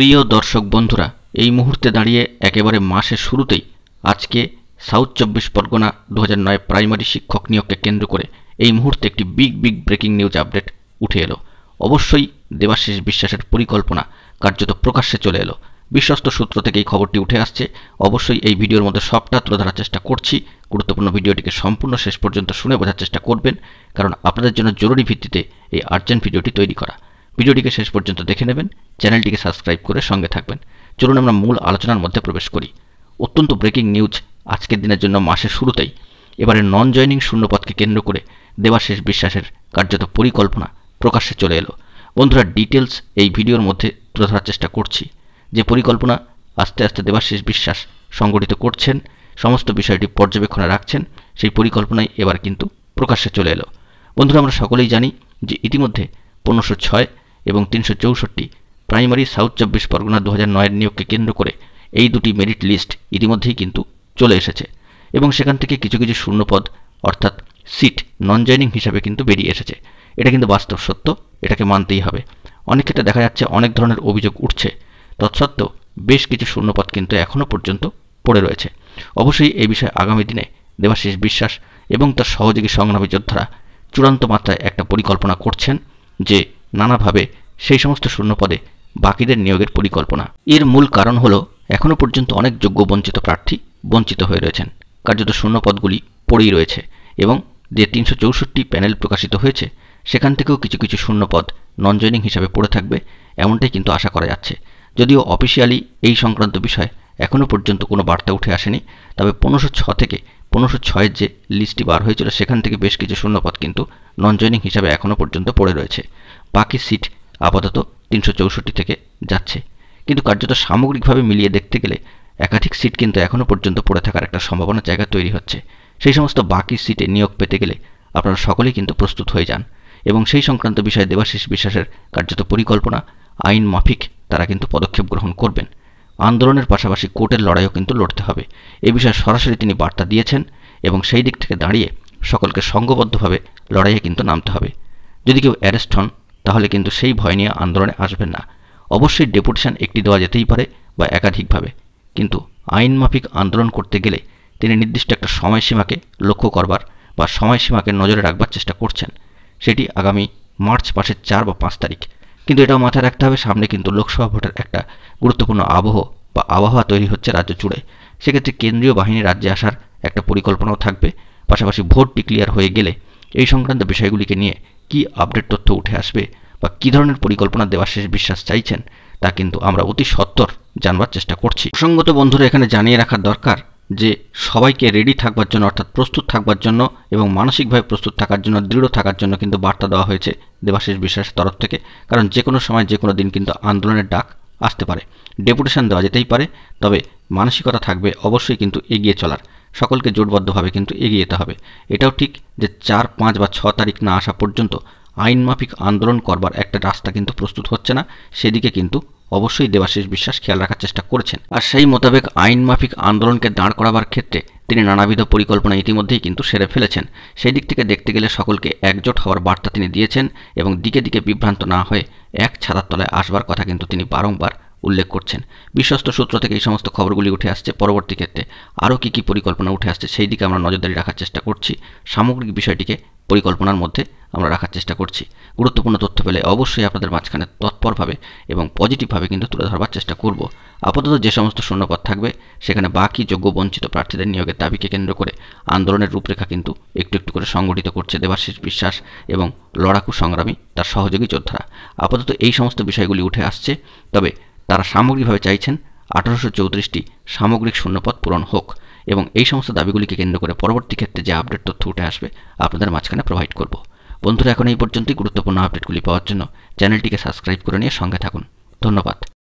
প্রিয় দর্শক বন্ধুরা এই মুহূর্তে দাঁড়িয়ে একেবারে মাসের শুরুতেই আজকে সাউথ চব্বিশ পরগনা দু নয় প্রাইমারি শিক্ষক নিয়োগকে কেন্দ্র করে এই মুহূর্তে একটি big big breaking news update উঠে এলো অবশ্যই দেবাশিস বিশ্বাসের পরিকল্পনা কার্যত প্রকাশ্যে চলে এলো বিশ্বস্ত সূত্র থেকে এই খবরটি উঠে আসছে অবশ্যই এই ভিডিওর মধ্যে সবটা তুলে ধরার চেষ্টা করছি গুরুত্বপূর্ণ ভিডিওটিকে সম্পূর্ণ শেষ পর্যন্ত শুনে বোঝার চেষ্টা করবেন কারণ আপনাদের জন্য জরুরি ভিত্তিতে এই আর্জেন্ট ভিডিওটি তৈরি করা ভিডিওটিকে শেষ পর্যন্ত দেখে নেবেন চ্যানেলটিকে সাবস্ক্রাইব করে সঙ্গে থাকবেন চলুন আমরা মূল আলোচনার মধ্যে প্রবেশ করি অত্যন্ত ব্রেকিং নিউজ আজকের দিনের জন্য মাসের শুরুতেই এবারে নন জয়নিং শূন্যপদকে কেন্দ্র করে দেবাশেষ বিশ্বাসের কার্যত পরিকল্পনা প্রকাশ্যে চলে এলো বন্ধুরা ডিটেলস এই ভিডিওর মধ্যে তুলে ধরার চেষ্টা করছি যে পরিকল্পনা আস্তে আস্তে দেবাশেষ বিশ্বাস সংগঠিত করছেন সমস্ত বিষয়টি পর্যবেক্ষণে রাখছেন সেই পরিকল্পনাই এবার কিন্তু প্রকাশ্যে চলে এলো বন্ধুরা আমরা সকলেই জানি যে ইতিমধ্যে পনেরোশো ছয় এবং তিনশো চৌষট্টি প্রাইমারি সাউথ চব্বিশ পরগনা দু হাজার নয়ের নিয়োগকে কেন্দ্র করে এই দুটি মেরিট লিস্ট ইতিমধ্যেই কিন্তু চলে এসেছে এবং সেখান থেকে কিছু কিছু শূন্যপদ অর্থাৎ সিট নন জয়নিং হিসাবে কিন্তু বেরিয়ে এসেছে এটা কিন্তু বাস্তব সত্য এটাকে মানতেই হবে অনেক ক্ষেত্রে দেখা যাচ্ছে অনেক ধরনের অভিযোগ উঠছে তৎসত্ত্বেও বেশ কিছু শূন্যপদ কিন্তু এখনও পর্যন্ত পড়ে রয়েছে অবশ্যই এই বিষয়ে আগামী দিনে দেবাশিস বিশ্বাস এবং তার সহযোগী সংগ্রামী যোদ্ধারা চূড়ান্ত মাত্রায় একটা পরিকল্পনা করছেন যে নানাভাবে সেই সমস্ত শূন্যপদে বাকিদের নিয়োগের পরিকল্পনা এর মূল কারণ হল এখনও পর্যন্ত অনেক যোগ্য বঞ্চিত প্রার্থী বঞ্চিত হয়ে রয়েছেন কার্যত শূন্যপদগুলি পড়েই রয়েছে এবং যে তিনশো চৌষট্টি প্যানেল প্রকাশিত হয়েছে সেখান থেকেও কিছু কিছু শূন্যপদ নন জয়নিং হিসাবে পড়ে থাকবে এমনটাই কিন্তু আশা করা যাচ্ছে যদিও অফিসিয়ালি এই সংক্রান্ত বিষয়ে এখনও পর্যন্ত কোনো বার্তা উঠে আসেনি তবে পনেরোশো ছ থেকে পনেরোশো ছয়ের যে লিস্টটি বার হয়েছিল সেখান থেকে বেশ কিছু শূন্যপদ কিন্তু নন জয়নিং হিসাবে এখনও পর্যন্ত পড়ে রয়েছে বাকি সিট আপাতত তিনশো চৌষট্টি থেকে যাচ্ছে কিন্তু কার্যত সামগ্রিকভাবে মিলিয়ে দেখতে গেলে একাধিক সিট কিন্তু এখনও পর্যন্ত পড়ে থাকার একটা সম্ভাবনা জায়গা তৈরি হচ্ছে সেই সমস্ত বাকি সিটে নিয়োগ পেতে গেলে আপনারা সকলেই কিন্তু প্রস্তুত হয়ে যান এবং সেই সংক্রান্ত বিষয়ে দেবাশিস বিশ্বাসের কার্যত পরিকল্পনা আইন মাফিক তারা কিন্তু পদক্ষেপ গ্রহণ করবেন আন্দোলনের পাশাপাশি কোর্টের লড়াইও কিন্তু লড়তে হবে এ বিষয়ে সরাসরি তিনি বার্তা দিয়েছেন এবং সেই দিক থেকে দাঁড়িয়ে সকলকে সঙ্গবদ্ধভাবে লড়াইয়ে কিন্তু নামতে হবে যদি কেউ অ্যারেস্ট হন তাহলে কিন্তু সেই ভয় নিয়ে আন্দোলনে আসবেন না অবশ্যই ডেপুটেশন একটি দেওয়া যেতেই পারে বা একাধিকভাবে কিন্তু আইনমাফিক আন্দোলন করতে গেলে তিনি নির্দিষ্ট একটা সময়সীমাকে লক্ষ্য করবার বা সময়সীমাকে নজরে রাখবার চেষ্টা করছেন সেটি আগামী মার্চ মাসের চার বা পাঁচ তারিখ কিন্তু এটাও মাথায় রাখতে হবে সামনে কিন্তু লোকসভা ভোটের একটা গুরুত্বপূর্ণ আবহ বা আবহাওয়া তৈরি হচ্ছে রাজ্য জুড়ে সেক্ষেত্রে কেন্দ্রীয় বাহিনী রাজ্যে আসার একটা পরিকল্পনাও থাকবে পাশাপাশি ভোটটি ক্লিয়ার হয়ে গেলে এই সংক্রান্ত বিষয়গুলিকে নিয়ে কি আপডেট তথ্য উঠে আসবে বা কী ধরনের পরিকল্পনা দেওয়ার শেষ বিশ্বাস চাইছেন তা কিন্তু আমরা অতি সত্তর জানবার চেষ্টা করছি প্রসঙ্গত বন্ধুরা এখানে জানিয়ে রাখা দরকার যে সবাইকে রেডি থাকবার জন্য অর্থাৎ প্রস্তুত থাকবার জন্য এবং মানসিকভাবে প্রস্তুত থাকার জন্য দৃঢ় থাকার জন্য কিন্তু বার্তা দেওয়া হয়েছে দেবাশিস বিশ্বাসের তরফ থেকে কারণ যে কোনো সময় যে কোনো দিন কিন্তু আন্দোলনের ডাক আসতে পারে ডেপুটেশন দেওয়া যেতেই পারে তবে মানসিকতা থাকবে অবশ্যই কিন্তু এগিয়ে চলার সকলকে জোটবদ্ধভাবে কিন্তু এগিয়ে যেতে হবে এটাও ঠিক যে চার পাঁচ বা ছ তারিখ না আসা পর্যন্ত আইনমাফিক আন্দোলন করবার একটা রাস্তা কিন্তু প্রস্তুত হচ্ছে না সেদিকে কিন্তু অবশ্যই দেবাশিস বিশ্বাস খেয়াল রাখার চেষ্টা করেছেন আর সেই মোতাবেক আইনমাফিক আন্দোলনকে দাঁড় করাবার ক্ষেত্রে তিনি নানাবিধ পরিকল্পনা ইতিমধ্যেই কিন্তু সেরে ফেলেছেন সেই দিক থেকে দেখতে গেলে সকলকে একজোট হওয়ার বার্তা তিনি দিয়েছেন এবং দিকে দিকে বিভ্রান্ত না হয়ে এক ছাতার তলায় আসবার কথা কিন্তু তিনি বারংবার উল্লেখ করছেন বিশ্বস্ত সূত্র থেকে এই সমস্ত খবরগুলি উঠে আসছে পরবর্তী ক্ষেত্রে আরও কী কী পরিকল্পনা উঠে আসছে সেই দিকে আমরা নজরদারি রাখার চেষ্টা করছি সামগ্রিক বিষয়টিকে পরিকল্পনার মধ্যে আমরা রাখার চেষ্টা করছি গুরুত্বপূর্ণ তথ্য পেলে অবশ্যই আপনাদের মাঝখানে তৎপরভাবে এবং পজিটিভভাবে কিন্তু তুলে ধরবার চেষ্টা করব আপাতত যে সমস্ত শূন্যপদ থাকবে সেখানে বাকি যোগ্য বঞ্চিত প্রার্থীদের নিয়োগের দাবিকে কেন্দ্র করে আন্দোলনের রূপরেখা কিন্তু একটু একটু করে সংগঠিত করছে দেবাশিস বিশ্বাস এবং লড়াকু সংগ্রামী তার সহযোগী যোদ্ধারা আপাতত এই সমস্ত বিষয়গুলি উঠে আসছে তবে তারা সামগ্রিকভাবে চাইছেন আঠারোশো চৌত্রিশটি সামগ্রিক শূন্যপদ পূরণ হোক এবং এই সমস্ত দাবিগুলিকে কেন্দ্র করে পরবর্তী ক্ষেত্রে যে আপডেট তথ্য উঠে আসবে আপনাদের মাঝখানে প্রোভাইড করব বন্ধুরা এখন এই পর্যন্তই গুরুত্বপূর্ণ আপডেটগুলি পাওয়ার জন্য চ্যানেলটিকে সাবস্ক্রাইব করে নিয়ে সঙ্গে থাকুন ধন্যবাদ